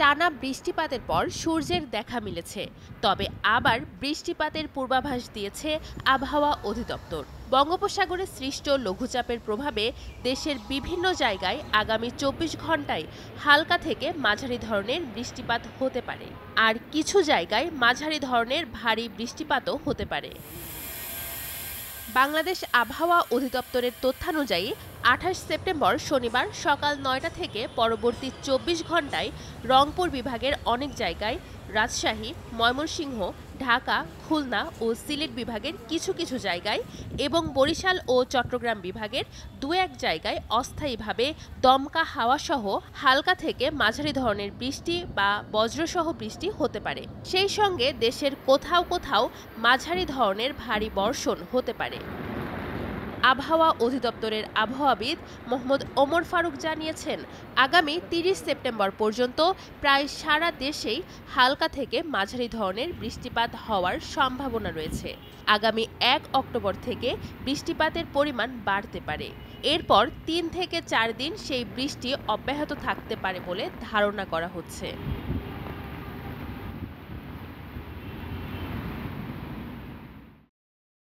টানা বৃষ্টিপাতের পর সূর্যের দেখা মিলেছে তবে আবার বৃষ্টিপাতের পূর্বাভাস দিয়েছে আবহাওয়া অধিদপ্তর বঙ্গোপসাগরে সৃষ্ট লঘুচাপের প্রভাবে দেশের বিভিন্ন জায়গায় আগামী চব্বিশ ঘন্টায় হালকা থেকে মাঝারি ধরনের বৃষ্টিপাত হতে পারে আর কিছু জায়গায় মাঝারি ধরনের ভারী বৃষ্টিপাতও হতে পারে বাংলাদেশ আবহাওয়া অধিদপ্তরের তথ্যানুযায়ী আঠাশ সেপ্টেম্বর শনিবার সকাল নয়টা থেকে পরবর্তী চব্বিশ ঘন্টায় রংপুর বিভাগের অনেক জায়গায় রাজশাহী ময়মনসিংহ ঢাকা খুলনা ও সিলেট বিভাগের কিছু কিছু জায়গায় এবং বরিশাল ও চট্টগ্রাম বিভাগের দু এক জায়গায় অস্থায়ীভাবে দমকা হাওয়াসহ হালকা থেকে মাঝারি ধরনের বৃষ্টি বা বজ্রসহ বৃষ্টি হতে পারে সেই সঙ্গে দেশের কোথাও কোথাও মাঝারি ধরনের ভারী বর্ষণ হতে পারে আবহাওয়া অধিদপ্তরের আবহাওয়াবিদ মোহাম্মদ ওমর ফারুক জানিয়েছেন আগামী তিরিশ সেপ্টেম্বর পর্যন্ত প্রায় সারা দেশেই হালকা থেকে মাঝারি ধরনের বৃষ্টিপাত হওয়ার সম্ভাবনা রয়েছে আগামী এক অক্টোবর থেকে বৃষ্টিপাতের পরিমাণ বাড়তে পারে এরপর তিন থেকে চার দিন সেই বৃষ্টি অব্যাহত থাকতে পারে বলে ধারণা করা হচ্ছে